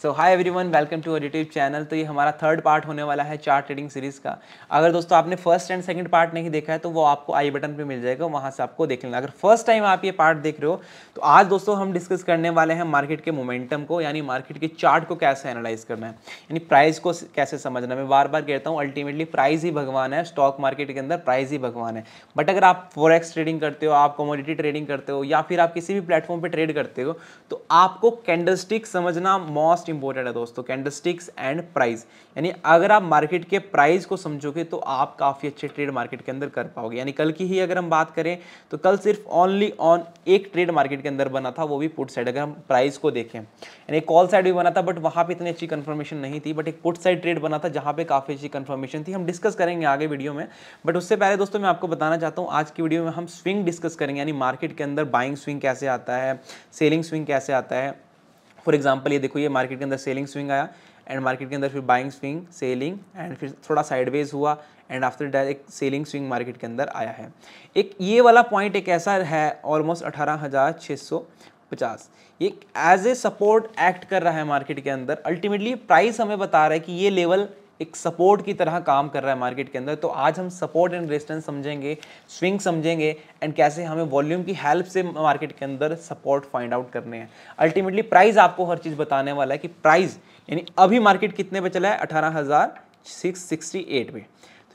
so hi everyone welcome to our channel तो ये हमारा थर्ड पार्ट होने वाला है चार्ट ट्रेडिंग सीरीज़ का अगर दोस्तों आपने फर्स्ट एंड सेकंड पार्ट नहीं देखा है तो वो आपको आई बटन पे मिल जाएगा वहाँ से आपको देख लेना अगर फर्स्ट टाइम आप ये पार्ट देख रहे हो तो आज दोस्तों हम डिस्कस करने वाले हैं मार्केट के मोमेंटम को यानी मार्केट के चार्ट को कैसे एनालाइज करना है यानी प्राइस को कैसे समझना है मैं बार बार कहता हूँ अल्टीमेटली प्राइज़ ही भगवान है स्टॉक मार्केट के अंदर प्राइज ही भगवान है बट अगर आप एक्स ट्रेडिंग करते हो आप कमोडिटी ट्रेडिंग करते हो या फिर आप किसी भी प्लेटफॉर्म पर ट्रेड करते हो तो आपको कैंडल समझना मॉस्ट मोस्ट इंपॉर्टेंट है दोस्तों कैंडलस्टिक्स एंड प्राइस यानी अगर आप मार्केट के प्राइस को समझोगे तो आप काफ़ी अच्छे ट्रेड मार्केट के अंदर कर पाओगे यानी कल की ही अगर हम बात करें तो कल सिर्फ ओनली ऑन एक ट्रेड मार्केट के अंदर बना था वो भी पुट साइड अगर हम प्राइस को देखें यानी कॉल साइड भी बना था बट वहाँ पर इतनी अच्छी कन्फर्मेशन नहीं थी बट एक पुट साइड ट्रेड बना था जहाँ पर काफ़ी अच्छी कन्फर्मेशन थी हम डिस्कस करेंगे आगे वीडियो में बट उससे पहले दोस्तों मैं आपको बताना चाहता हूँ आज की वीडियो में हम स्विंग डिस्कस करेंगे यानी मार्केट के अंदर बाइंग स्विंग कैसे आता है सेलिंग स्विंग कैसे आता है फॉर एग्जाम्पल ये देखो ये मार्केट के अंदर सेलिंग स्विंग आया एंड मार्केट के अंदर फिर बाइंग स्विंग सेलिंग एंड फिर थोड़ा साइडवेज हुआ एंड आफ्टर डैट एक सेलिंग स्विंग मार्केट के अंदर आया है एक ये वाला पॉइंट एक ऐसा है ऑलमोस्ट अठारह हज़ार छः सौ पचास ये एज ए सपोर्ट एक्ट कर रहा है मार्केट के अंदर अल्टीमेटली प्राइस हमें बता रहा है कि ये लेवल एक सपोर्ट की तरह काम कर रहा है मार्केट के अंदर तो आज हम सपोर्ट एंड रेजिस्टेंस समझेंगे स्विंग समझेंगे एंड कैसे हमें वॉल्यूम की हेल्प से मार्केट के अंदर सपोर्ट फाइंड आउट करने हैं अल्टीमेटली प्राइस आपको हर चीज़ बताने वाला है कि प्राइस यानी अभी मार्केट कितने पे चला है अठारह हज़ार सिक्स सिक्सटी एट पे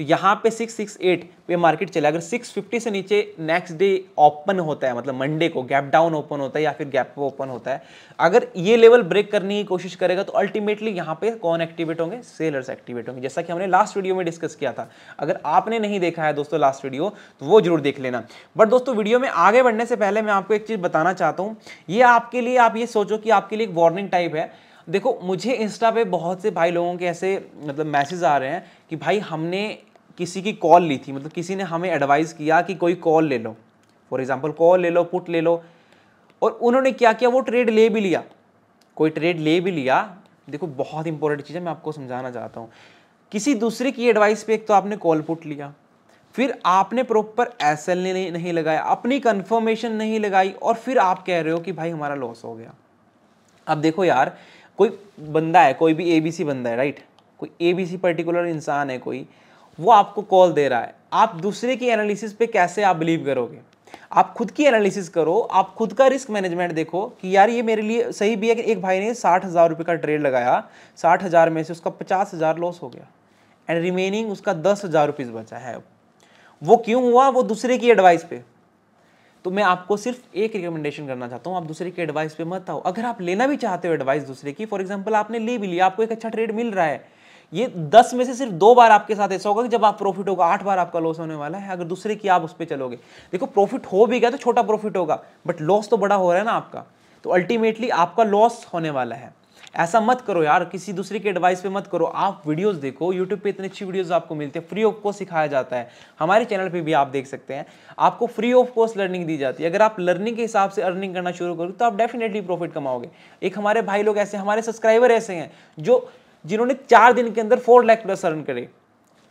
तो यहाँ पे 668 पे मार्केट चला अगर 650 से नीचे नेक्स्ट डे ओपन होता है मतलब मंडे को गैप डाउन ओपन होता है या फिर गैप ओपन होता है अगर ये लेवल ब्रेक करने की कोशिश करेगा तो अल्टीमेटली यहाँ पे कौन एक्टिवेट होंगे सेलर्स एक्टिवेट होंगे जैसा कि हमने लास्ट वीडियो में डिस्कस किया था अगर आपने नहीं देखा है दोस्तों लास्ट वीडियो तो वो जरूर देख लेना बट दोस्तों वीडियो में आगे बढ़ने से पहले मैं आपको एक चीज़ बताना चाहता हूँ ये आपके लिए आप ये सोचो कि आपके लिए एक वार्निंग टाइप है देखो मुझे इंस्टा पे बहुत से भाई लोगों के ऐसे मतलब मैसेज आ रहे हैं कि भाई हमने किसी की कॉल ली थी मतलब किसी ने हमें एडवाइस किया कि कोई कॉल ले लो फॉर एग्जाम्पल कॉल ले लो पुट ले लो और उन्होंने क्या किया वो ट्रेड ले भी लिया कोई ट्रेड ले भी लिया देखो बहुत इंपॉर्टेंट चीज़ है मैं आपको समझाना चाहता हूँ किसी दूसरे की एडवाइस पे एक तो आपने कॉल पुट लिया फिर आपने प्रॉपर एस एल नहीं, नहीं लगाया अपनी कंफर्मेशन नहीं लगाई और फिर आप कह रहे हो कि भाई हमारा लॉस हो गया अब देखो यार कोई बंदा है कोई भी ए बी सी बंदा है राइट कोई ए बी सी पर्टिकुलर इंसान है कोई वो आपको कॉल दे रहा है आप दूसरे की एनालिसिस पे कैसे आप बिलीव करोगे आप खुद की एनालिसिस करो आप खुद का रिस्क मैनेजमेंट देखो कि यार ये मेरे लिए सही भी है कि एक भाई ने साठ हज़ार रुपये का ट्रेड लगाया साठ हज़ार में से उसका पचास हज़ार लॉस हो गया एंड रिमेनिंग उसका दस हज़ार रुपीज़ बचा है वो क्यों हुआ वो दूसरे की एडवाइस पे तो मैं आपको सिर्फ एक रिकमेंडेशन करना चाहता हूँ आप दूसरे की एडवाइस पे मत आओ अगर आप लेना भी चाहते हो एडवाइस दूसरे की फॉर एग्जाम्पल आपने ले भी लिया आपको एक अच्छा ट्रेड मिल रहा है ये दस में से सिर्फ दो बार आपके साथ ऐसा होगा कि जब आप प्रॉफिट होगा आठ बार आपका लॉस होने वाला है अगर दूसरे की आप उस पर चलोगे देखो प्रॉफिट हो भी गया तो छोटा प्रॉफिट होगा बट लॉस तो बड़ा हो रहा है ना आपका तो अल्टीमेटली आपका लॉस होने वाला है ऐसा मत करो यार किसी दूसरे के एडवाइस पे मत करो आप वीडियोस देखो यूट्यूब पे इतनी अच्छी वीडियोस आपको मिलते हैं फ्री ऑफ कोर्स सिखाया जाता है हमारे चैनल पे भी आप देख सकते हैं आपको फ्री ऑफ कोर्स लर्निंग दी जाती है अगर आप लर्निंग के हिसाब से अर्निंग करना शुरू करोगे तो आप डेफिनेटली प्रॉफिट कमाओगे एक हमारे भाई लोग ऐसे हमारे सब्सक्राइबर ऐसे हैं जो जिन्होंने चार दिन के अंदर फोर लैख प्लस अर्न करे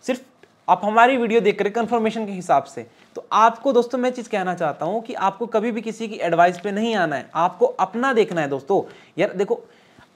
सिर्फ आप हमारी वीडियो देख रहे कंफर्मेशन के हिसाब से तो आपको दोस्तों मैं चीज़ कहना चाहता हूँ कि आपको कभी भी किसी की एडवाइस पे नहीं आना है आपको अपना देखना है दोस्तों यार देखो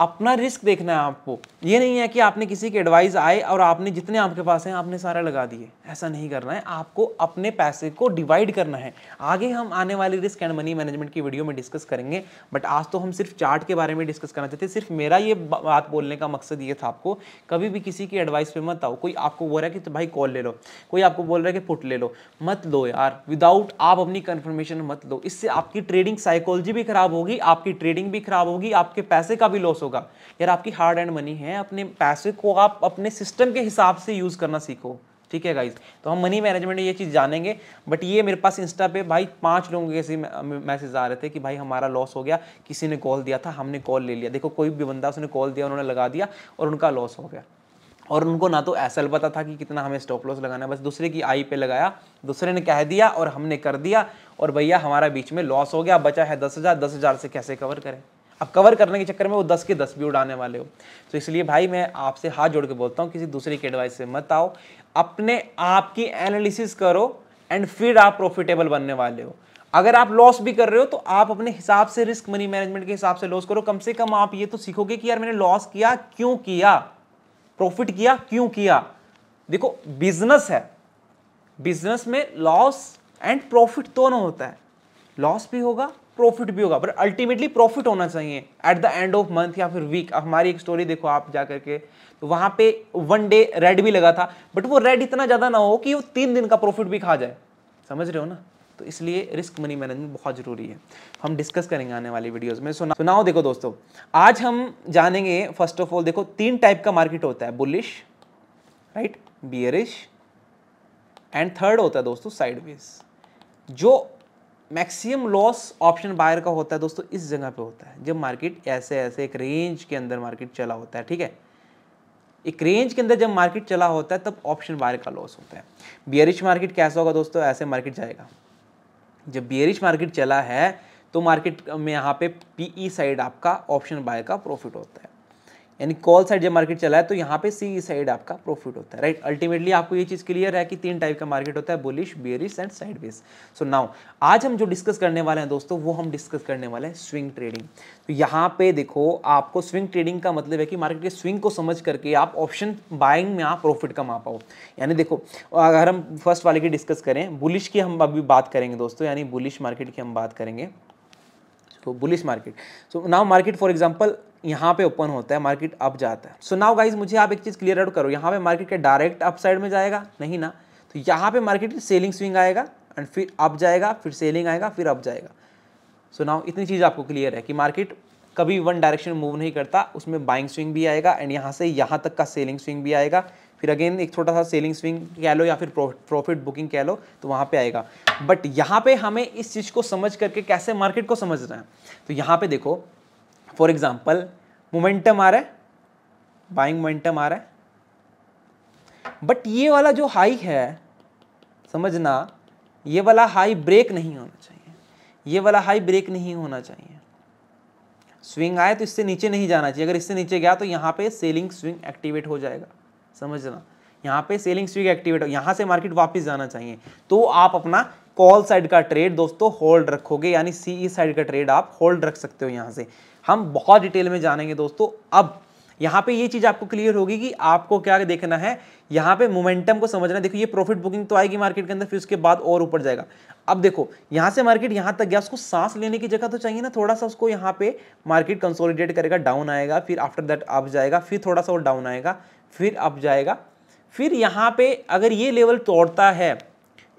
अपना रिस्क देखना है आपको ये नहीं है कि आपने किसी के एडवाइस आए और आपने जितने आपके पास हैं आपने सारा लगा दिए ऐसा नहीं करना है आपको अपने पैसे को डिवाइड करना है आगे हम आने वाली रिस्क एंड मनी मैनेजमेंट की वीडियो में डिस्कस करेंगे बट आज तो हम सिर्फ चार्ट के बारे में डिस्कस करना चाहते सिर्फ मेरा ये बात बोलने का मकसद ये था आपको कभी भी किसी की एडवाइस पर मत आओ कोई आपको बोल रहा है कि तो भाई कॉल ले लो कोई आपको बोल रहा है कि पुट ले लो मत लो यार विदाउट आप अपनी कन्फर्मेशन मत लो इससे आपकी ट्रेडिंग साइकोलॉजी भी खराब होगी आपकी ट्रेडिंग भी खराब होगी आपके पैसे का भी लॉस होगा यार आपकी हार्ड एंड मनी है अपने पैसे को आप अपने सिस्टम के हिसाब से यूज़ करना सीखो ठीक है गाइज तो हम मनी मैनेजमेंट ये चीज़ जानेंगे बट ये मेरे पास इंस्टा पे भाई पांच लोगों के ऐसे मैसेज आ रहे थे कि भाई हमारा लॉस हो गया किसी ने कॉल दिया था हमने कॉल ले लिया देखो कोई भी बंदा उसने कॉल दिया उन्होंने लगा दिया और उनका लॉस हो गया और उनको ना तो ऐसा पता था कि कितना हमें स्टॉप लॉस लगाना है बस दूसरे की आई पे लगाया दूसरे ने कह दिया और हमने कर दिया और भैया हमारा बीच में लॉस हो गया बचा है दस हज़ार दस हज़ार से कैसे कवर करें अब कवर करने के चक्कर में वो दस के दस भी उड़ाने वाले हो तो इसलिए भाई मैं आपसे हाथ जोड़ के बोलता हूँ किसी दूसरे की एडवाइस से मत आओ अपने आप की एनालिसिस करो एंड फिर आप प्रॉफिटेबल बनने वाले हो अगर आप लॉस भी कर रहे हो तो आप अपने हिसाब से रिस्क मनी मैनेजमेंट के हिसाब से लॉस करो कम से कम आप ये तो सीखोगे कि यार मैंने लॉस किया क्यों किया प्रॉफिट किया क्यों किया देखो बिजनेस है बिजनेस में लॉस एंड प्रॉफिट दोनों होता है लॉस भी होगा प्रॉफिट भी होगा बट अल्टीमेटली प्रॉफिट होना चाहिए at the end of month या फिर वीक हमारी एक स्टोरी देखो आप जा करके तो वहां पे वन डे रेड भी लगा था बट वो रेड इतना ज़्यादा ना हो कि वो तीन दिन का प्रॉफिट भी खा जाए समझ रहे हो ना तो इसलिए रिस्क मनी मैनेजमेंट बहुत ज़रूरी है हम डिस्कस करेंगे आने वाली वीडियोज में सुना सुनाओ देखो दोस्तों आज हम जानेंगे फर्स्ट ऑफ ऑल देखो तीन टाइप का मार्केट होता है bullish right bearish and third होता है दोस्तों साइडवेज जो मैक्सिमम लॉस ऑप्शन बायर का होता है दोस्तों इस जगह पे होता है जब मार्केट ऐसे ऐसे एक रेंज के अंदर मार्केट चला होता है ठीक है एक रेंज के अंदर जब मार्केट चला होता है तब ऑप्शन बायर का लॉस होता है बियरिश मार्केट कैसा होगा दोस्तों ऐसे मार्केट जाएगा जब बियरिश मार्केट चला है तो मार्केट में यहाँ पे पीई साइड e आपका ऑप्शन बायर का प्रॉफिट होता है यानी कॉल साइड जब मार्केट चला है तो यहाँ पे सी साइड आपका प्रॉफिट होता है राइट अल्टीमेटली आपको ये चीज़ क्लियर है कि तीन टाइप का मार्केट होता है bullish bearish and base so now आज हम जो डिस्कस करने वाले हैं दोस्तों वो हम डिस्कस करने वाले हैं स्विंग ट्रेडिंग तो यहाँ पे देखो आपको स्विंग ट्रेडिंग का मतलब है कि मार्केट के स्विंग को समझ करके आप ऑप्शन बाइंग में आप प्रॉफिट कमा पाओ यानी देखो अगर हम फर्स्ट वाले की डिस्कस करें बुलिश की हम अभी बात करेंगे दोस्तों यानी बुलिश मार्केट की हम बात करेंगे तो bullish market so now market for example यहाँ पे ओपन होता है मार्केट अप जाता है सो नाउ गाइज मुझे आप एक चीज़ क्लियर आउट करो यहाँ पे मार्केट के डायरेक्ट अप साइड में जाएगा नहीं ना तो यहाँ पे मार्केट की सेलिंग स्विंग आएगा एंड फिर अप जाएगा फिर सेलिंग आएगा फिर अप जाएगा सो so नाउ इतनी चीज़ आपको क्लियर है कि मार्केट कभी वन डायरेक्शन मूव नहीं करता उसमें बाइंग स्विंग भी आएगा एंड यहाँ से यहाँ तक का सेलिंग स्विंग भी आएगा फिर अगेन एक छोटा सा सेलिंग स्विंग कह लो या फिर प्रॉफिट बुकिंग कह लो तो वहाँ पे आएगा बट यहाँ पे हमें इस चीज़ को समझ करके कैसे मार्केट को समझना है तो यहाँ पे देखो फॉर एग्जाम्पल मोमेंटम आ रहा है बाइंग मोमेंटम आ रहा है बट ये वाला जो हाई है समझना ये वाला हाई ब्रेक नहीं होना चाहिए ये वाला हाई ब्रेक नहीं होना चाहिए स्विंग आए तो इससे नीचे नहीं जाना चाहिए अगर इससे नीचे गया तो यहाँ पे सेलिंग स्विंग एक्टिवेट हो जाएगा समझना यहाँ पे सेलिंग स्विंग एक्टिवेट हो यहाँ से मार्केट वापस जाना चाहिए तो आप अपना कॉल साइड का ट्रेड दोस्तों होल्ड रखोगे यानी सी साइड e का ट्रेड आप होल्ड रख सकते हो यहाँ से हम बहुत डिटेल में जानेंगे दोस्तों अब यहाँ पे ये चीज़ आपको क्लियर होगी कि आपको क्या देखना है यहाँ पे मोमेंटम को समझना है देखो ये प्रॉफिट बुकिंग तो आएगी मार्केट के अंदर फिर उसके बाद और ऊपर जाएगा अब देखो यहाँ से मार्केट यहाँ तक गया उसको सांस लेने की जगह तो चाहिए ना थोड़ा सा उसको यहाँ पे मार्केट कंसोलिडेट करेगा डाउन आएगा फिर आफ्टर दैट अप जाएगा फिर थोड़ा सा और डाउन आएगा फिर अप जाएगा फिर यहाँ पे अगर ये लेवल तोड़ता है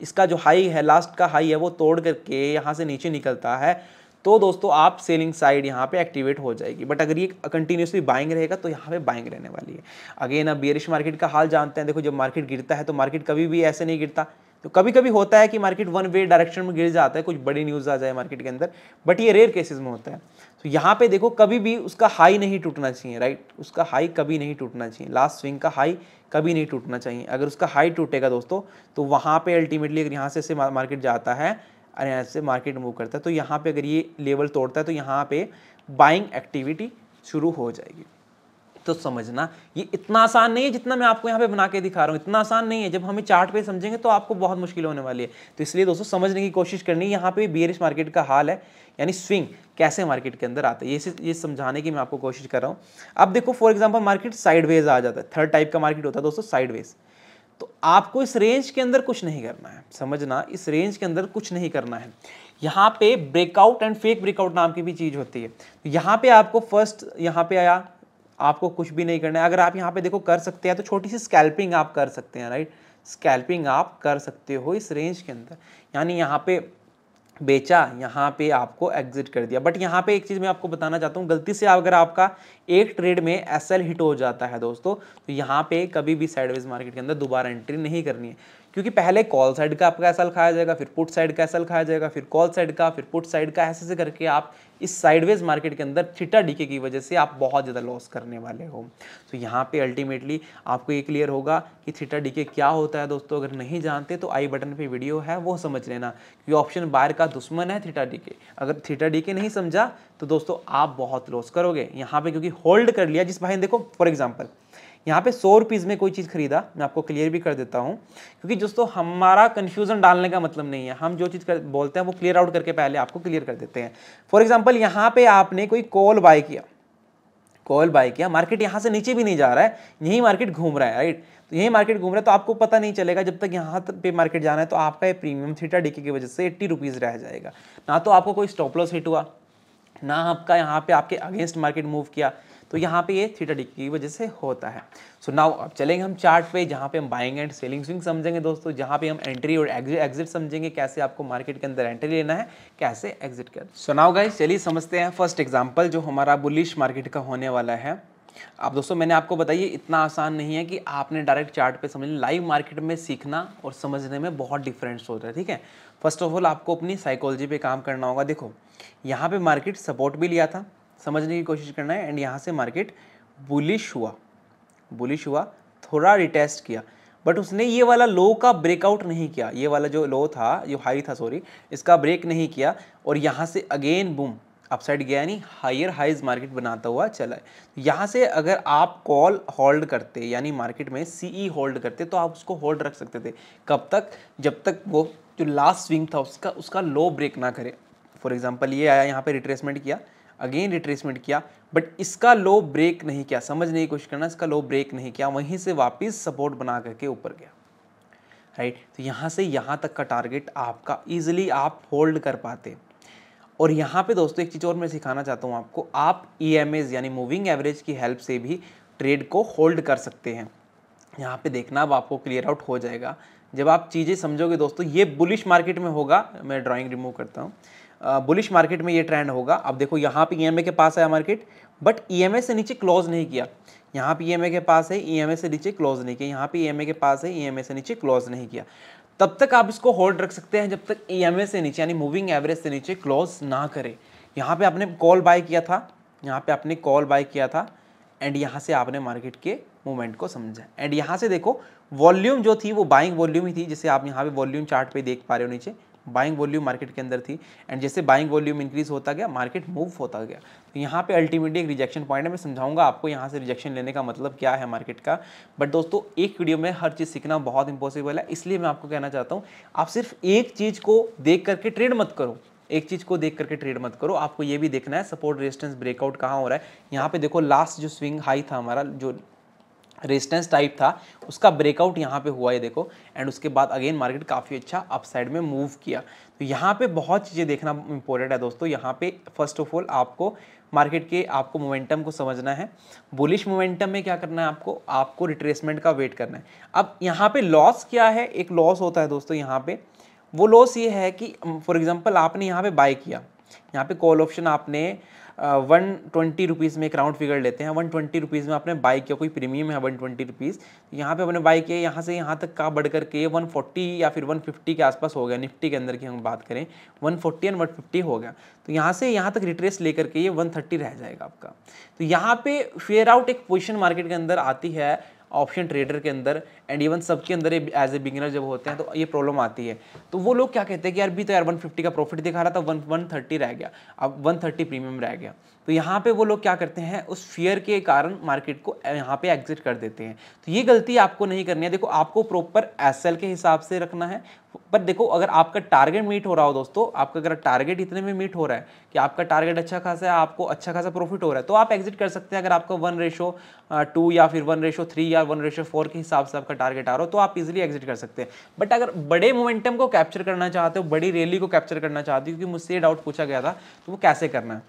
इसका जो हाई है लास्ट का हाई है वो तोड़ करके यहाँ से नीचे निकलता है तो दोस्तों आप सेलिंग साइड यहाँ पे एक्टिवेट हो जाएगी बट अगर ये कंटिन्यूसली बाइंग रहेगा तो यहाँ पे बाइंग रहने वाली है अगेन अब बियरिश मार्केट का हाल जानते हैं देखो जब मार्केट गिरता है तो मार्केट कभी भी ऐसे नहीं गिरता तो कभी कभी होता है कि मार्केट वन वे डायरेक्शन में गिर जाता है कुछ बड़ी न्यूज़ आ जाए मार्केट के अंदर बट ये रेयर केसेस में होता है तो यहाँ पे देखो कभी भी उसका हाई नहीं टूटना चाहिए राइट उसका हाई कभी नहीं टूटना चाहिए लास्ट स्विंग का हाई कभी नहीं टूटना चाहिए अगर उसका हाई टूटेगा दोस्तों तो वहाँ पर अल्टीमेटली अगर यहाँ से मार्केट जाता है और यहाँ से मार्केट मूव करता है तो यहाँ पे अगर ये लेवल तोड़ता है तो यहाँ पे बाइंग एक्टिविटी शुरू हो जाएगी तो समझना ये इतना आसान नहीं है जितना मैं आपको यहाँ पे बना के दिखा रहा हूँ इतना आसान नहीं है जब हमें चार्ट पे समझेंगे तो आपको बहुत मुश्किल होने वाली है तो इसलिए दोस्तों समझने की कोशिश करनी है यहाँ पे बियरिश मार्केट का हाल है यानी स्विंग कैसे मार्केट के अंदर आता है ये ये समझाने की मैं आपको कोशिश कर रहा हूँ अब देखो फॉर एग्जाम्पल मार्केट साइडवेज आ जाता है थर्ड टाइप का मार्केट होता है दोस्तों साइडवेज तो आपको इस रेंज के अंदर कुछ नहीं करना है समझना इस रेंज के अंदर कुछ नहीं करना है यहाँ पे ब्रेकआउट एंड फेक ब्रेकआउट नाम की भी चीज़ होती है तो यहाँ पे आपको फर्स्ट यहाँ पे आया आपको कुछ भी नहीं करना है अगर आप यहाँ पे देखो कर सकते हैं तो छोटी सी स्कैल्पिंग आप कर सकते हैं राइट स्कैल्पिंग आप कर सकते हो इस रेंज के अंदर यानी यहाँ पे बेचा यहाँ पे आपको एग्जिट कर दिया बट यहाँ पे एक चीज़ मैं आपको बताना चाहता हूँ गलती से अगर आपका एक ट्रेड में एस हिट हो जाता है दोस्तों तो यहाँ पे कभी भी साइडवेज मार्केट के अंदर दोबारा एंट्री नहीं करनी है क्योंकि पहले कॉल साइड का आपका एसल खाया जाएगा फिर पुट साइड का ऐसा खाया जाएगा फिर कॉल साइड का फिर पुट साइड का ऐसे ऐसे करके आप इस साइडवेज मार्केट के अंदर थीटा डीके की वजह से आप बहुत ज़्यादा लॉस करने वाले हो तो यहाँ पे अल्टीमेटली आपको ये क्लियर होगा कि थीटा डीके क्या होता है दोस्तों अगर नहीं जानते तो आई बटन पे वीडियो है वो समझ लेना क्योंकि ऑप्शन बार का दुश्मन है थीटा डीके अगर थीटा डीके नहीं समझा तो दोस्तों आप बहुत लॉस करोगे यहाँ पर क्योंकि होल्ड कर लिया जिस भाई देखो फॉर एग्जाम्पल यहाँ पे सौ रुपीज़ में कोई चीज़ खरीदा मैं आपको क्लियर भी कर देता हूँ क्योंकि दोस्तों हमारा कन्फ्यूज़न डालने का मतलब नहीं है हम जो चीज़ कर बोलते हैं वो क्लियर आउट करके पहले आपको क्लियर कर देते हैं फॉर एग्जाम्पल यहाँ पर आपने कोई कॉल बाय किया कॉल बाय किया मार्केट यहाँ से नीचे भी नहीं जा रहा है यही मार्केट घूम रहा है राइट तो यही मार्केट घूम रहा है तो आपको पता नहीं चलेगा जब तक यहाँ तक पे मार्केट जाना है तो आपका ये प्रीमियम थीटा डीके की वजह से एट्टी रुपीज़ रह जाएगा ना तो आपको कोई स्टॉप लॉस हिट हुआ ना आपका यहाँ पे आपके अगेंस्ट मार्केट मूव किया तो यहाँ पे ये थीटा डी की वजह से होता है सो so नाउ अब चलेंगे हम चार्ट पे जहाँ पे हम बाइंग एंड सेलिंग स्विंग समझेंगे दोस्तों जहाँ पे हम एंट्री और एग्जिट एग्जिट समझेंगे कैसे आपको मार्केट के अंदर एंट्री लेना है कैसे एग्जिट कर सो नाउ गाइज चलिए समझते हैं फर्स्ट एग्जाम्पल जो हमारा बुलिश मार्केट का होने वाला है अब दोस्तों मैंने आपको बताइए इतना आसान नहीं है कि आपने डायरेक्ट चार्ट पे समझ लाइव मार्केट में सीखना और समझने में बहुत डिफरेंस होता है ठीक है फर्स्ट ऑफ ऑल आपको अपनी साइकोलॉजी पे काम करना होगा देखो यहाँ पे मार्केट सपोर्ट भी लिया था समझने की कोशिश करना है एंड यहाँ से मार्केट बुलिश हुआ बुलिश हुआ थोड़ा रिटेस्ट किया बट उसने ये वाला लो का ब्रेकआउट नहीं किया ये वाला जो लो था जो हाई था सॉरी इसका ब्रेक नहीं किया और यहाँ से अगेन बूम अपसाइड गया यानी हायर हाइज मार्केट बनाता हुआ चला है यहाँ से अगर आप कॉल होल्ड करते यानी मार्केट में सीई होल्ड e करते तो आप उसको होल्ड रख सकते थे कब तक जब तक वो जो लास्ट स्विंग था उसका उसका लो ब्रेक ना करे फॉर एग्जाम्पल ये आया यहाँ पर रिट्रेसमेंट किया अगेन रिट्रेसमेंट किया बट इसका लो ब्रेक नहीं किया समझने की कोशिश करना इसका लो ब्रेक नहीं किया वहीं से वापस सपोर्ट बना करके ऊपर गया राइट तो यहाँ से यहाँ तक का टारगेट आपका ईजिली आप होल्ड कर पाते और यहाँ पे दोस्तों एक चीज़ और मैं सिखाना चाहता हूँ आपको आप ई e यानी मूविंग एवरेज की हेल्प से भी ट्रेड को होल्ड कर सकते हैं यहाँ पे देखना अब आपको क्लियर आउट हो जाएगा जब आप चीज़ें समझोगे दोस्तों ये बुलिश मार्केट में होगा मैं ड्राइंग रिमूव करता हूँ बुलिश मार्केट में ये ट्रेंड होगा अब देखो यहाँ पे ई e के पास आया मार्केट बट ई से नीचे क्लोज नहीं किया यहाँ पे ई e के पास है ई e से नीचे क्लोज नहीं किया यहाँ पे ई के पास है ई से नीचे क्लोज नहीं किया तब तक आप इसको होल्ड रख सकते हैं जब तक ई से नीचे यानी मूविंग एवरेज से नीचे क्लोज ना करे यहाँ पे आपने कॉल बाय किया था यहाँ पे आपने कॉल बाय किया था एंड यहाँ से आपने मार्केट के मूवमेंट को समझा एंड यहाँ से देखो वॉल्यूम जो थी वो बाइंग वॉल्यूम ही थी जैसे आप यहाँ पे वॉल्यूम चार्ट पे देख पा रहे हो नीचे बाइंग वॉल्यूम मार्केट के अंदर थी एंड जैसे बाइंग वॉल्यूम इंक्रीज होता गया मार्केट मूव होता गया तो यहाँ पे अल्टीमेटली एक रिजेक्शन पॉइंट है मैं समझाऊंगा आपको यहाँ से रिजेक्शन लेने का मतलब क्या है मार्केट का बट दोस्तों एक वीडियो में हर चीज़ सीखना बहुत इंपॉसिबल है इसलिए मैं आपको कहना चाहता हूँ आप सिर्फ एक चीज़ को देख करके ट्रेड मत करो एक चीज़ को देख करके ट्रेड मत करो आपको ये भी देखना है सपोर्ट रेजिस्टेंस ब्रेकआउट कहाँ हो रहा है यहाँ पे देखो लास्ट जो स्विंग हाई था हमारा जो रेजिस्टेंस टाइप था उसका ब्रेकआउट यहाँ पे हुआ है देखो एंड उसके बाद अगेन मार्केट काफ़ी अच्छा अपसाइड में मूव किया तो यहाँ पे बहुत चीज़ें देखना इंपॉर्टेंट है दोस्तों यहाँ पे फर्स्ट ऑफ ऑल आपको मार्केट के आपको मोमेंटम को समझना है बुलिश मोमेंटम में क्या करना है आपको आपको रिट्रेसमेंट का वेट करना है अब यहाँ पर लॉस क्या है एक लॉस होता है दोस्तों यहाँ पे वो लॉस ये है कि फॉर एग्जाम्पल आपने यहाँ पर बाई किया यहाँ पर कॉल ऑप्शन आपने वन ट्वेंटी रुपीज़ में एक राउंड फिगर लेते हैं वन ट्वेंटी रुपीज़ में आपने बाइक या कोई प्रीमियम है वन ट्वेंटी रुपीज़ तो यहाँ पर अपने बाइक है यहाँ से यहाँ तक का बढ़ करके वन फोर्टी या फिर वन फिफ्टी के आसपास हो गया निफ्टी के अंदर की हम बात करें one forty and one fifty हो गया तो यहाँ से यहाँ तक रिट्रेस लेकर के ये वन थर्टी रह जाएगा आपका तो यहाँ पे फेयर आउट एक पोजिशन मार्केट के अंदर आती है ऑप्शन ट्रेडर के अंदर एंड इवन सबके अंदर एज ए बिगिनर जब होते हैं तो ये प्रॉब्लम आती है तो वो लोग क्या कहते हैं कि यार भी तो यार 150 का प्रॉफिट दिखा रहा था वन वन थर्टी रह गया अब वन थर्टी प्रीमियम रह गया तो यहाँ पे वो लोग क्या करते हैं उस फियर के कारण मार्केट को यहाँ पे एग्जिट कर देते हैं तो ये गलती आपको नहीं करनी है देखो आपको प्रॉपर एस के हिसाब से रखना है पर देखो अगर आपका टारगेट मीट हो रहा हो दोस्तों आपका अगर टारगेट इतने में मीट हो रहा है कि आपका टारगेट अच्छा खासा है आपको अच्छा खासा प्रॉफिट हो रहा है तो आप एग्जिट कर सकते हैं अगर आपका वन रेशो टू या फिर वन रेशो थ्री या वन रेशो फोर के हिसाब से आपका टारगेट आ रहा हो तो आप इजिली एग्जिट कर सकते हैं बट अगर बड़े मोमेंटम को कैप्चर करना चाहते हो बड़ी रैली को कैप्चर करना चाहते हो क्योंकि मुझसे ये डाउट पूछा गया था तो वो कैसे करना है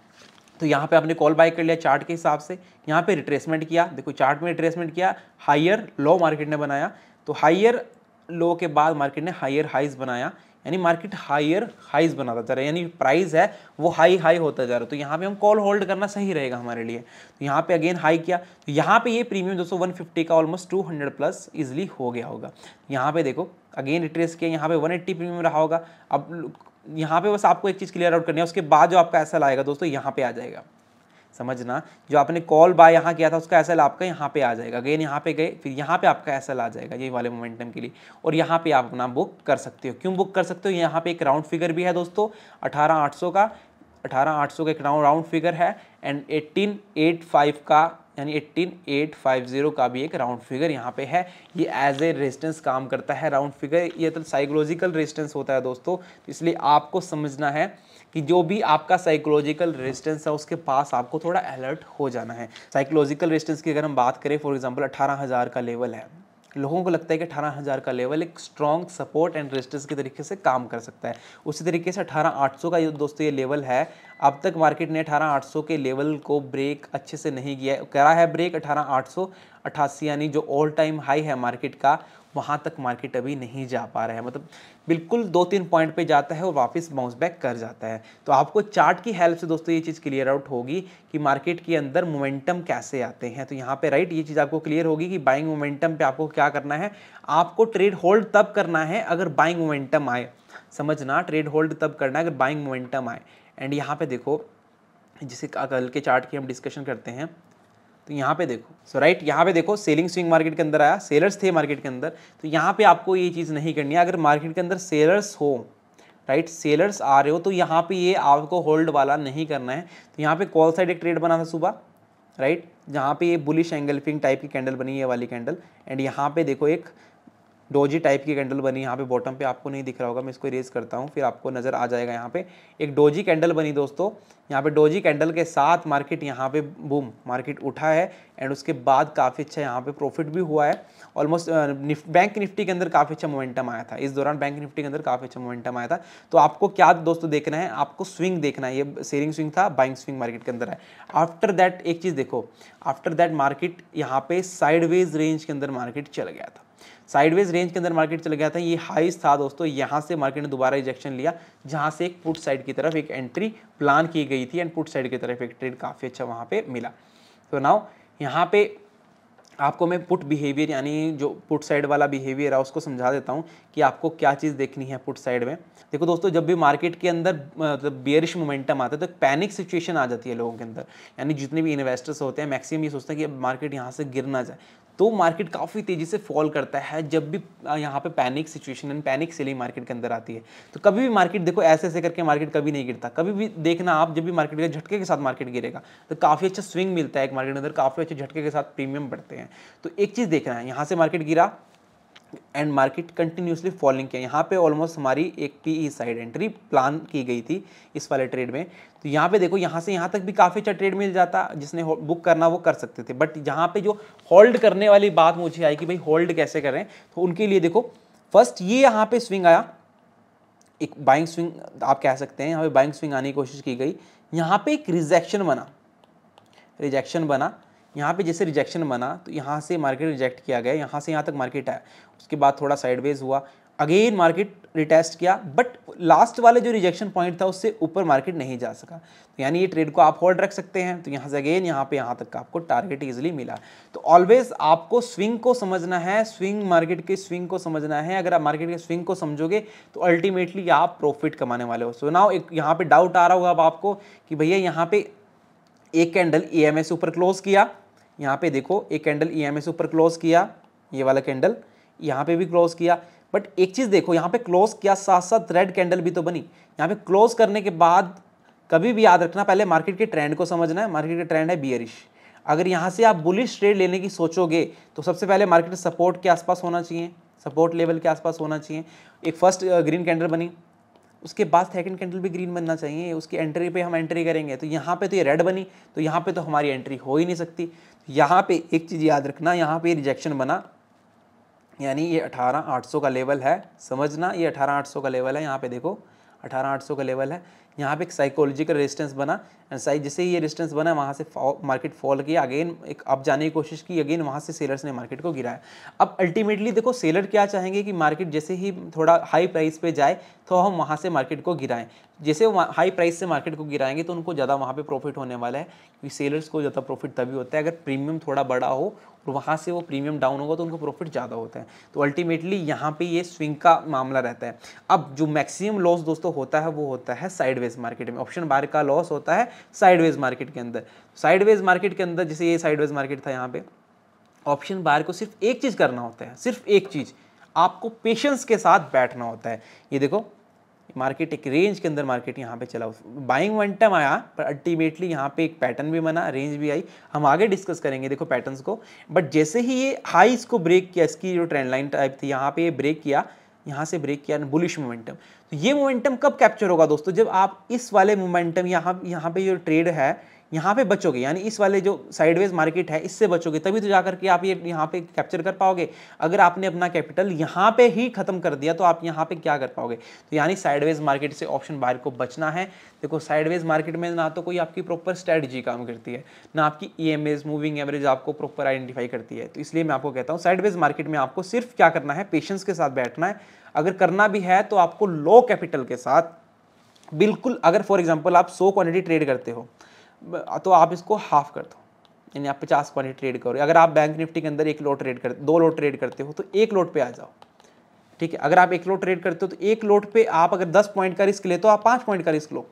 तो यहाँ पे आपने कॉल बाय कर लिया चार्ट के हिसाब से यहाँ पे रिट्रेसमेंट किया देखो चार्ट में रिट्रेसमेंट किया हायर लो मार्केट ने बनाया तो हायर लो के बाद मार्केट ने हायर हाइज बनाया यानी मार्केट हायर हाइज बनाता जा रहा है यानी प्राइस है वो हाई हाई होता जा रहा है तो यहाँ पे हम कॉल होल्ड करना सही रहेगा हमारे लिए तो यहाँ पे अगेन हाई किया तो यहाँ पे ये प्रीमियम दोस्तों 150 का ऑलमोस्ट 200 प्लस इजिली हो गया होगा यहाँ पे देखो अगेन रिट्रेस किया यहाँ पे 180 प्रीमियम रहा होगा अब यहाँ पे बस आपको एक चीज़ क्लियर आउट करनी है उसके बाद जो आपका ऐसा लाएगा दोस्तों यहाँ पे आ जाएगा समझना जो आपने कॉल बाय यहाँ किया था उसका एसएल आपका यहाँ पे आ जाएगा अगेन यहाँ पे गए फिर यहाँ पे आपका एल आ जाएगा ये वाले मोमेंटम के लिए और यहाँ पे आप अपना बुक कर सकते हो क्यों बुक कर सकते हो यहाँ पे एक राउंड फिगर भी है दोस्तों अठारह का अठारह आठ सौ का एक राउंड राउंड फिगर है एंड एट्टीन एट फाइव का यानी एट्टीन एट फाइव जीरो का भी एक राउंड फिगर यहाँ पे है ये एज ए रेजिस्टेंस काम करता है राउंड फिगर ये तो साइकोलॉजिकल रेजिस्टेंस होता है दोस्तों तो इसलिए आपको समझना है कि जो भी आपका साइकोलॉजिकल रेजिस्टेंस है उसके पास आपको थोड़ा अलर्ट हो जाना है साइकोलॉजिकल रेजिस्टेंस की अगर हम बात करें फॉर एग्जाम्पल अठारह हज़ार का लेवल है लोगों को लगता है कि अठारह हज़ार का लेवल एक स्ट्रॉन्ग सपोर्ट एंड रेजिस्टेंस के तरीके से काम कर सकता है उसी तरीके से अठारह आठ सौ का ये दोस्तों ये लेवल है अब तक मार्केट ने 18800 के लेवल को ब्रेक अच्छे से नहीं किया करा है ब्रेक अठारह यानी जो ऑल टाइम हाई है मार्केट का वहाँ तक मार्केट अभी नहीं जा पा रहा है मतलब बिल्कुल दो तीन पॉइंट पे जाता है और वापस बाउंस बैक कर जाता है तो आपको चार्ट की हेल्प से दोस्तों ये चीज़ क्लियर आउट होगी कि मार्केट के अंदर मोमेंटम कैसे आते हैं तो यहाँ पे राइट ये चीज़ आपको क्लियर होगी कि बाइंग मोमेंटम पे आपको क्या करना है आपको ट्रेड होल्ड तब करना है अगर बाइंग मोमेंटम आए समझना ट्रेड होल्ड तब करना है अगर बाइंग मोमेंटम आए एंड यहाँ पे देखो जिसे कल के चार्ट की हम डिस्कशन करते हैं तो यहाँ पे देखो सो राइट यहाँ पे देखो सेलिंग स्विंग मार्केट के अंदर आया सेलर्स थे मार्केट के अंदर तो यहाँ पे आपको ये चीज़ नहीं करनी है अगर मार्केट के अंदर सेलर्स हो राइट सेलर्स आ रहे हो तो यहाँ पे ये आपको होल्ड वाला नहीं करना है तो यहाँ पे कॉल साइड एक ट्रेड बना था सुबह राइट जहाँ पे ये बुलिश एंगल फिंग टाइप की कैंडल बनी है वाली कैंडल एंड यहाँ पे देखो एक डोजी टाइप की कैंडल बनी यहाँ पे बॉटम पे आपको नहीं दिख रहा होगा मैं इसको इरेज करता हूँ फिर आपको नज़र आ जाएगा यहाँ पे एक डोजी कैंडल बनी दोस्तों यहाँ पे डोजी कैंडल के साथ मार्केट यहाँ पे बूम मार्केट उठा है एंड उसके बाद काफ़ी अच्छा यहाँ पे प्रॉफिट भी हुआ है ऑलमोस्ट बैंक निफ्टी के अंदर काफ़ी अच्छा मोमेंटम आया था इस दौरान बैंक निफ्टी के अंदर काफ़ी अच्छा मोमेंटम आया था तो आपको क्या दोस्तों देखना है आपको स्विंग देखना है ये सेलिंग स्विंग था बाइंग स्विंग मार्केट के अंदर है आफ्टर दैट एक चीज़ देखो आफ्टर दैट मार्केट यहाँ पे साइडवेज रेंज के अंदर मार्केट चल गया था साइडवेज रेंज के अंदर मार्केट चला गया था ये हाइस था दोस्तों यहाँ से मार्केट ने दोबारा रिजेक्शन लिया जहाँ से एक पुट साइड की तरफ एक एंट्री प्लान की गई थी एंड पुट साइड की तरफ एक ट्रेड काफ़ी अच्छा वहाँ पर मिला तो नाव यहाँ पे आपको मैं पुट बिहेवियर यानी जो पुट साइड वाला बिहेवियर है उसको समझा देता हूँ कि आपको क्या चीज़ देखनी है पुट साइड में देखो दोस्तों जब भी मार्केट के अंदर मतलब तो बियरिश मोमेंटम आता है तो पैनिक सिचुएशन आ जाती है लोगों के अंदर यानी जितने भी इन्वेस्टर्स होते हैं मैक्सिमम ये सोचते हैं कि मार्केट यहाँ से गिर ना जाए तो मार्केट काफ़ी तेज़ी से फॉल करता है जब भी यहाँ पे panic situation and panic selling market के अंदर आती है तो कभी भी मार्केट देखो ऐसे ऐसे करके मार्केट कभी नहीं गिरता कभी भी देखना आप जब भी मार्केट के झटके के साथ मार्केट गिरेगा तो काफ़ी अच्छा स्विंग मिलता है एक मार्केट के अंदर काफ़ी अच्छे झटके के साथ प्रीमियम बढ़ते हैं तो एक चीज़ देखना है यहाँ से मार्केट गिरा एंड मार्केट कंटिन्यूसली फॉलिंग किया यहाँ पे ऑलमोस्ट हमारी एक पी साइड एंट्री प्लान की गई थी इस वाले ट्रेड में तो यहाँ पे देखो यहाँ से यहाँ तक भी काफ़ी अच्छा ट्रेड मिल जाता जिसने बुक करना वो कर सकते थे बट यहाँ पे जो होल्ड करने वाली बात मुझे आई कि भाई होल्ड कैसे करें तो उनके लिए देखो फर्स्ट ये यहाँ पर स्विंग आया एक बाइंग स्विंग आप कह सकते हैं यहाँ पर बाइंग स्विंग आने की कोशिश की गई यहाँ पे एक रिजेक्शन बना रिजेक्शन बना यहाँ पे जैसे रिजेक्शन बना तो यहाँ से मार्केट रिजेक्ट किया गया यहाँ से यहाँ तक मार्केट आया उसके बाद थोड़ा साइडवेज हुआ अगेन मार्केट रिटेस्ट किया बट लास्ट वाले जो रिजेक्शन पॉइंट था उससे ऊपर मार्केट नहीं जा सका तो यानी ये ट्रेड को आप होल्ड रख सकते हैं तो यहाँ से अगेन यहाँ पे यहाँ तक का आपको टारगेट इजिली मिला तो ऑलवेज आपको स्विंग को समझना है स्विंग मार्केट के स्विंग को समझना है अगर आप मार्केट के स्विंग को समझोगे तो अल्टीमेटली आप प्रॉफिट कमाने वाले हो सो नाउ एक यहाँ पर डाउट आ रहा होगा अब आपको कि भैया यहाँ पे एक कैंडल ई से ऊपर क्लोज किया यहाँ पे देखो एक कैंडल ई एस ऊपर क्लोज किया ये वाला कैंडल यहाँ पे भी क्लोज किया बट एक चीज़ देखो यहाँ पे क्लोज किया साथ साथ रेड कैंडल भी तो बनी यहाँ पे क्लोज करने के बाद कभी भी याद रखना पहले मार्केट के ट्रेंड को समझना है मार्केट का ट्रेंड है बियरिश अगर यहाँ से आप बुलिश ट्रेड लेने की सोचोगे तो सबसे पहले मार्केट सपोर्ट के आसपास होना चाहिए सपोर्ट लेवल के आसपास होना चाहिए एक फर्स्ट ग्रीन कैंडल बनी उसके बाद सेकंड कैंडल भी ग्रीन बनना चाहिए उसकी एंट्री पे हम एंट्री करेंगे तो यहाँ पे तो ये रेड बनी तो यहाँ पे तो हमारी एंट्री हो ही नहीं सकती यहाँ पे एक चीज़ याद रखना यहाँ पे रिजेक्शन बना यानी ये अठारह आठ सौ का लेवल है समझना ये अठारह आठ सौ का लेवल है यहाँ पे देखो अठारह आठ सौ का लेवल है यहाँ पे एक साइकोलॉजिकल रेजिस्टेंस बना एंड साइज जैसे ये रेजिस्टेंस बना वहाँ से मार्केट फॉल किया अगेन एक अप जाने की कोशिश की अगेन वहाँ से सेलर्स ने मार्केट को गिराया अब अल्टीमेटली देखो सेलर क्या चाहेंगे कि मार्केट जैसे ही थोड़ा हाई प्राइस पे जाए तो हम वहाँ से मार्केट को गिराएं जैसे हाई प्राइस से मार्केट को गिराएंगे तो उनको ज़्यादा वहाँ पर प्रॉफिट होने वाला है क्योंकि सेलर्स को ज़्यादा प्रॉफिट तभी होता है अगर प्रीमियम थोड़ा बड़ा हो वहाँ से वो प्रीमियम डाउन होगा तो उनको प्रॉफिट ज़्यादा होता है तो अल्टीमेटली यहाँ पे ये स्विंग का मामला रहता है अब जो मैक्सिमम लॉस दोस्तों होता है वो होता है साइडवेज मार्केट में ऑप्शन बार का लॉस होता है साइडवेज मार्केट के अंदर साइडवेज मार्केट के अंदर जैसे ये साइडवेज मार्केट था यहाँ पर ऑप्शन बार को सिर्फ एक चीज़ करना होता है सिर्फ एक चीज़ आपको पेशेंस के साथ बैठना होता है ये देखो मार्केट एक रेंज के अंदर मार्केट यहाँ पे चला बाइंग मोमेंटम आया पर अल्टीमेटली यहाँ पे एक पैटर्न भी बना रेंज भी आई हम आगे डिस्कस करेंगे देखो पैटर्न्स को बट जैसे ही ये हाई इसको ब्रेक किया इसकी जो ट्रेंड लाइन टाइप थी यहाँ पे ये ब्रेक किया यहाँ से ब्रेक किया बुलिश मोमेंटम तो ये मोमेंटम कब कैप्चर होगा दोस्तों जब आप इस वाले मोमेंटम यहाँ यहाँ पे जो ट्रेड है यहाँ पे बचोगे यानी इस वाले जो साइडवेज मार्केट है इससे बचोगे तभी तो जाकर के आप ये यहाँ पे कैप्चर कर पाओगे अगर आपने अपना कैपिटल यहाँ पे ही खत्म कर दिया तो आप यहाँ पे क्या कर पाओगे तो यानी साइडवेज मार्केट से ऑप्शन बाहर को बचना है देखो साइडवेज मार्केट में ना तो कोई आपकी प्रॉपर स्ट्रैटेजी काम करती है ना आपकी ई मूविंग एवरेज आपको प्रॉपर आइडेंटिफाई करती है तो इसलिए मैं आपको कहता हूँ साइडवेज मार्केट में आपको सिर्फ क्या करना है पेशेंस के साथ बैठना है अगर करना भी है तो आपको लो कैपिटल के साथ बिल्कुल अगर फॉर एग्जाम्पल आप सो क्वान्टिटी ट्रेड करते हो तो आप इसको हाफ कर दो यानी आप पचास पॉइंट ट्रेड करो अगर आप बैंक निफ्टी के अंदर एक लोट ट्रेड कर दो लोट ट्रेड करते हो तो एक लोट पे आ जाओ ठीक है अगर आप एक लोट ट्रेड करते हो तो एक लोट पे आप अगर दस पॉइंट का रिस्क ले तो आप पाँच पॉइंट का रिस्क लो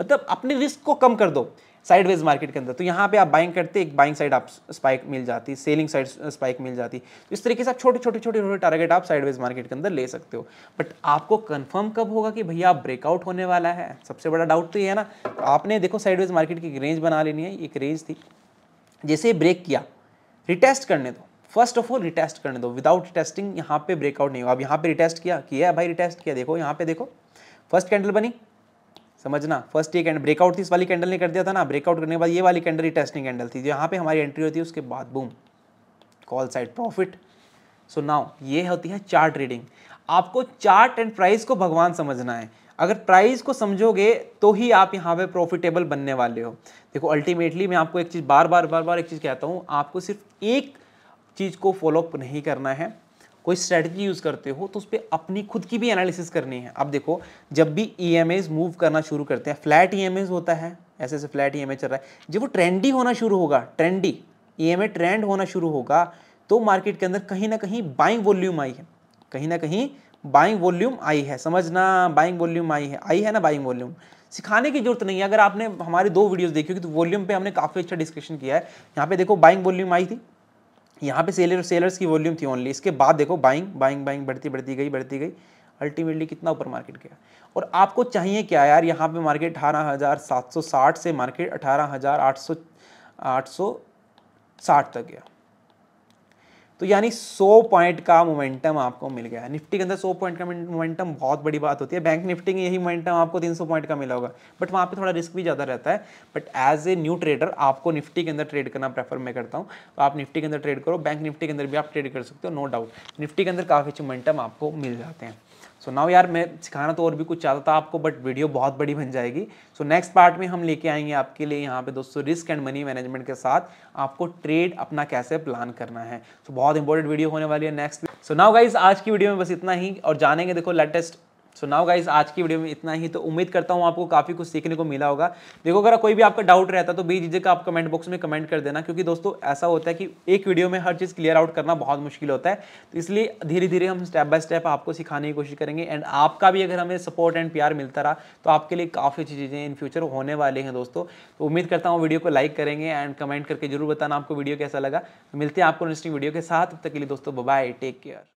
मतलब अपने रिस्क को कम कर दो साइडवेज मार्केट के अंदर तो यहाँ पे आप बाइंग करते एक बाइंग साइड आप स्पाइक मिल जाती सेलिंग साइड स्पाइक मिल जाती तो इस तरीके से आप छोटे छोटे छोटे छोटे टारगेट आप साइडवेज मार्केट के अंदर ले सकते हो बट आपको कंफर्म कब होगा कि भैया आप ब्रेकआउट होने वाला है सबसे बड़ा डाउट तो ये है ना तो आपने देखो साइडवेज मार्केट की रेंज बना लेनी है एक रेंज थी जैसे ब्रेक किया रिटेस्ट करने दो फर्स्ट ऑफ ऑल रिटेस्ट करने दो विदाउट टेस्टिंग यहाँ पे ब्रेकआउट नहीं होगा अब यहाँ पे रिटेस्ट किया किया भाई रिटेस्ट किया देखो यहाँ पे देखो फर्स्ट कैंडल बनी समझना फर्स्ट ये कैंडल ब्रेकआउट थी इस वाली कैंडल ने कर दिया था ना ब्रेकआउट करने के बाद ये वाली कैंडल ही टेस्टिंग कैंडल थी जो यहाँ पे हमारी एंट्री होती है उसके बाद boom call side profit so now ये होती है चार्ट रीडिंग आपको चार्ट एंड प्राइस को भगवान समझना है अगर प्राइस को समझोगे तो ही आप यहाँ पे प्रॉफिटेबल बनने वाले हो देखो अल्टीमेटली मैं आपको एक चीज़ बार बार बार बार एक चीज़ कहता हूँ आपको सिर्फ एक चीज़ को फॉलोअप नहीं करना है कोई स्ट्रैटेजी यूज़ करते हो तो उस पर अपनी खुद की भी एनालिसिस करनी है अब देखो जब भी ई e मूव करना शुरू करते हैं फ्लैट ई e होता है ऐसे ऐसे फ्लैट ई e चल रहा है जब वो ट्रेंडी होना शुरू होगा ट्रेंडी ई ट्रेंड होना शुरू होगा तो मार्केट के अंदर कहीं ना कहीं बाइंग वॉल्यूम आई है कहीं ना कहीं बाइंग वॉल्यूम आई है समझना बाइंग वॉल्यूम आई है आई है ना बाइंग वॉल्यूम सिखाने की जरूरत नहीं है अगर आपने हमारी दो वीडियोस देखी होगी तो वॉल्यूम पे हमने काफ़ी अच्छा डिस्कशन किया है यहाँ पे देखो बाइंग वॉल्यूम आई थी यहाँ पे सेलर सेलर्स की वॉल्यूम थी ओनली इसके बाद देखो बाइंग बाइंग बाइंग बढ़ती बढ़ती गई बढ़ती गई अल्टीमेटली कितना ऊपर मार्केट गया और आपको चाहिए क्या यार यहाँ पे मार्केट अठारह से मार्केट अठारह तक गया तो यानी 100 पॉइंट का मोमेंटम आपको मिल गया निफ्टी के अंदर 100 पॉइंट का मोमेंटम बहुत बड़ी बात होती है बैंक निफ्टी में यही मोमेंटम आपको 300 पॉइंट का मिला होगा बट वहाँ पे थोड़ा रिस्क भी ज़्यादा रहता है but as a new trader आपको निफ्टी के अंदर ट्रेड करना प्रेफर मैं करता हूँ तो आप निफ्टी के अंदर ट्रेड करो बैंक निफ्टी के अंदर भी आप ट्रेड कर सकते हो नो डाउट निफ्टी के अंदर काफ़ी अच्छे मोमेंटम आपको मिल जाते हैं सो so नाउ यार मैं सिखाना तो और भी कुछ चाहता था आपको बट वीडियो बहुत बड़ी बन जाएगी सो नेक्स्ट पार्ट में हम लेके आएंगे आपके लिए यहाँ पे दोस्तों रिस्क एंड मनी मैनेजमेंट के साथ आपको ट्रेड अपना कैसे प्लान करना है सो so, बहुत इंपॉर्टेंट वीडियो होने वाली है नेक्स्ट सो नाउ गाइज आज की वीडियो में बस इतना ही और जानेंगे देखो लेटेस्ट सो नाउ गाइज आज की वीडियो में इतना ही तो उम्मीद करता हूँ आपको काफ़ी कुछ सीखने को मिला होगा देखो अगर कोई भी आपका डाउट रहता तो का आप कमेंट बॉक्स में कमेंट कर देना क्योंकि दोस्तों ऐसा होता है कि एक वीडियो में हर चीज़ क्लियर आउट करना बहुत मुश्किल होता है तो इसलिए धीरे धीरे हम स्टेप बाय स्टेप आपको सिखाने की कोशिश करेंगे एंड आपका भी अगर हमें सपोर्ट एंड प्यार मिलता रहा तो आपके लिए काफ़ी अच्छी चीज़ें इन फ्यूचर होने वाले हैं दोस्तों तो उम्मीद करता हूँ वीडियो को लाइक करेंगे एंड कमेंट करके जरूर बताना आपको वीडियो कैसा लगा तो मिलते हैं आपको इंटरेस्टिंग वीडियो के साथ तब तक के लिए दोस्तों बाय टेक केयर